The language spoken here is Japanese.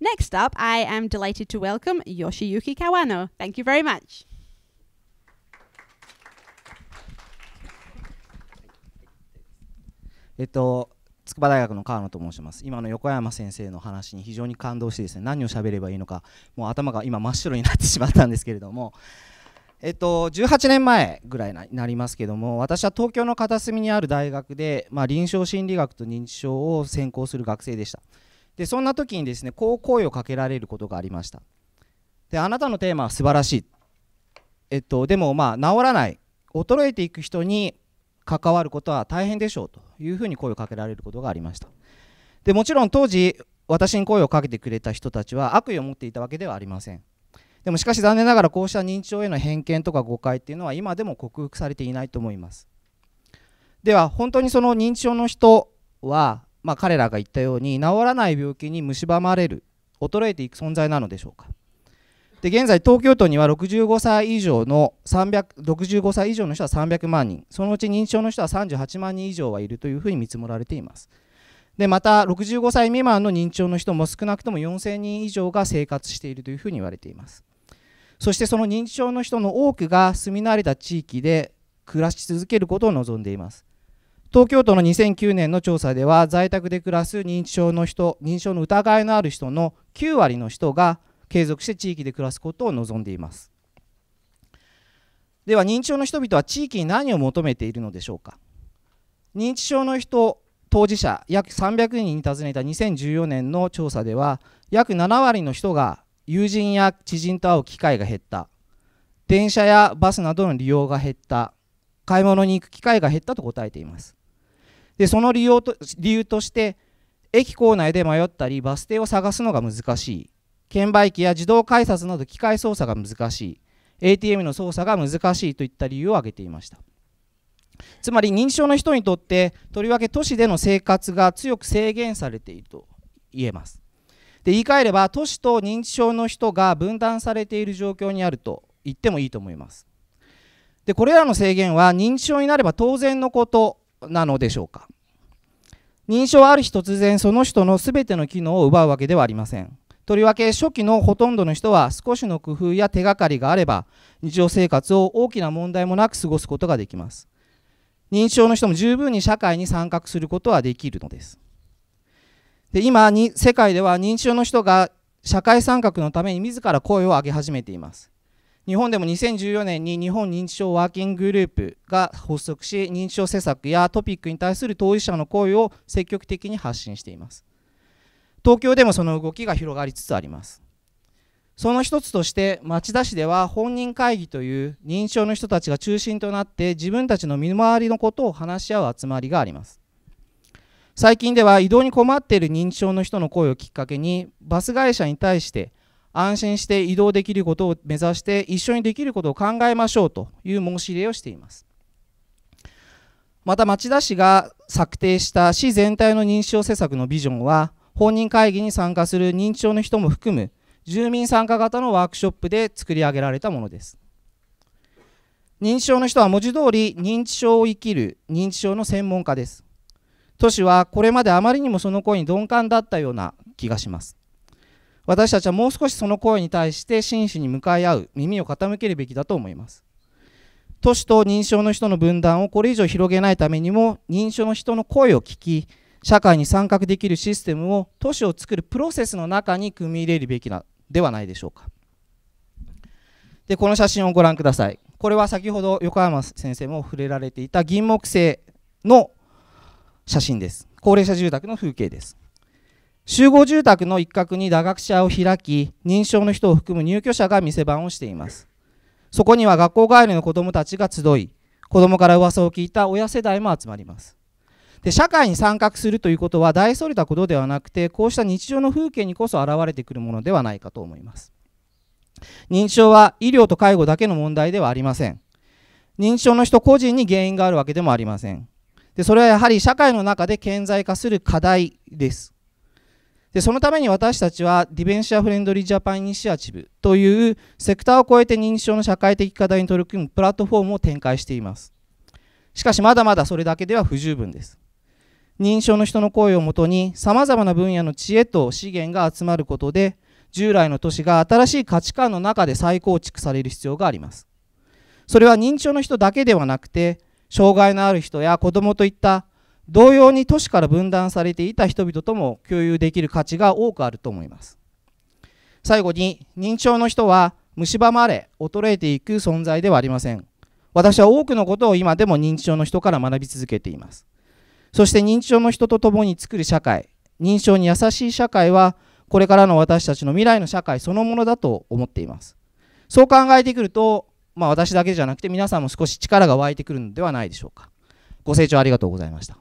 Next up, I am delighted to welcome Yoshiyuki Kawano. Thank you very much. えっと、筑波大学の河野と申します今の横山先生の話に非常に感動してですね何を喋ればいいのかもう頭が今真っ白になってしまったんですけれどもえっと18年前ぐらいになりますけども私は東京の片隅にある大学で、まあ、臨床心理学と認知症を専攻する学生でしたでそんな時にですねこう声をかけられることがありましたであなたのテーマは素晴らしい、えっと、でもまあ治らない衰えていく人に関わることは大変でしょうというふうに声をかけられることがありましたでもちろん当時私に声をかけてくれた人たちは悪意を持っていたわけではありませんでもしかし残念ながらこうした認知症への偏見とか誤解っていうのは今でも克服されていないと思いますでは本当にその認知症の人はまあ、彼らが言ったように治らない病気に蝕まれる衰えていく存在なのでしょうかで現在東京都には65歳以上の365歳以上の人は300万人そのうち認知症の人は38万人以上はいるというふうに見積もられていますでまた65歳未満の認知症の人も少なくとも4000人以上が生活しているというふうに言われていますそしてその認知症の人の多くが住み慣れた地域で暮らし続けることを望んでいます東京都の2009年の調査では在宅で暮らす認知症の人認知症の疑いのある人の9割の人が継続して地域で暮らすことを望んでいますでは認知症の人々は地域に何を求めているのでしょうか認知症の人当事者約300人に尋ねた2014年の調査では約7割の人が友人や知人と会う機会が減った電車やバスなどの利用が減った買い物に行く機会が減ったと答えていますでその理由と理由として駅構内で迷ったりバス停を探すのが難しい券売機や自動改札など機械操作が難しい ATM の操作が難しいといった理由を挙げていましたつまり認知症の人にとってとりわけ都市での生活が強く制限されていると言えますで言い換えれば都市と認知症の人が分断されている状況にあると言ってもいいと思いますでこれらの制限は認知症になれば当然のことなのでしょうか認証ある日突然その人の全ての機能を奪うわけではありません。とりわけ初期のほとんどの人は少しの工夫や手がかりがあれば日常生活を大きな問題もなく過ごすことができます。認知症の人も十分に社会に参画することはできるのです。で今に世界では認知症の人が社会参画のために自ら声を上げ始めています。日本でも2014年に日本認知症ワーキンググループが発足し認知症施策やトピックに対する当事者の声を積極的に発信しています東京でもその動きが広がりつつありますその一つとして町田市では本人会議という認知症の人たちが中心となって自分たちの身の回りのことを話し合う集まりがあります最近では移動に困っている認知症の人の声をきっかけにバス会社に対して安心して移動できることを目指して一緒にできることを考えましょうという申し入れをしていますまた町田市が策定した市全体の認知症施策のビジョンは本人会議に参加する認知症の人も含む住民参加型のワークショップで作り上げられたものです認知症の人は文字通り認知症を生きる認知症の専門家です都市はこれまであまりにもその声に鈍感だったような気がします私たちはもう少しその声に対して真摯に向かい合う耳を傾けるべきだと思います都市と認証の人の分断をこれ以上広げないためにも認証の人の声を聞き社会に参画できるシステムを都市を作るプロセスの中に組み入れるべきなではないでしょうかでこの写真をご覧くださいこれは先ほど横山先生も触れられていた銀木製の写真です高齢者住宅の風景です集合住宅の一角に打学者を開き、認証の人を含む入居者が店番をしています。そこには学校帰りの子どもたちが集い、子どもから噂を聞いた親世代も集まります。で社会に参画するということは大それたことではなくて、こうした日常の風景にこそ現れてくるものではないかと思います。認証は医療と介護だけの問題ではありません。認知症の人個人に原因があるわけでもありません。でそれはやはり社会の中で顕在化する課題です。でそのために私たちはディベンシア・フレンドリー・ジャパン・イニシアチブというセクターを超えて認知症の社会的課題に取り組むプラットフォームを展開していますしかしまだまだそれだけでは不十分です認知症の人の声をもとにさまざまな分野の知恵と資源が集まることで従来の都市が新しい価値観の中で再構築される必要がありますそれは認知症の人だけではなくて障害のある人や子どもといった同様に都市から分断されていた人々とも共有できる価値が多くあると思います最後に認知症の人は蝕まれ衰えていく存在ではありません私は多くのことを今でも認知症の人から学び続けていますそして認知症の人と共に作る社会認知症に優しい社会はこれからの私たちの未来の社会そのものだと思っていますそう考えてくると、まあ、私だけじゃなくて皆さんも少し力が湧いてくるのではないでしょうかご清聴ありがとうございました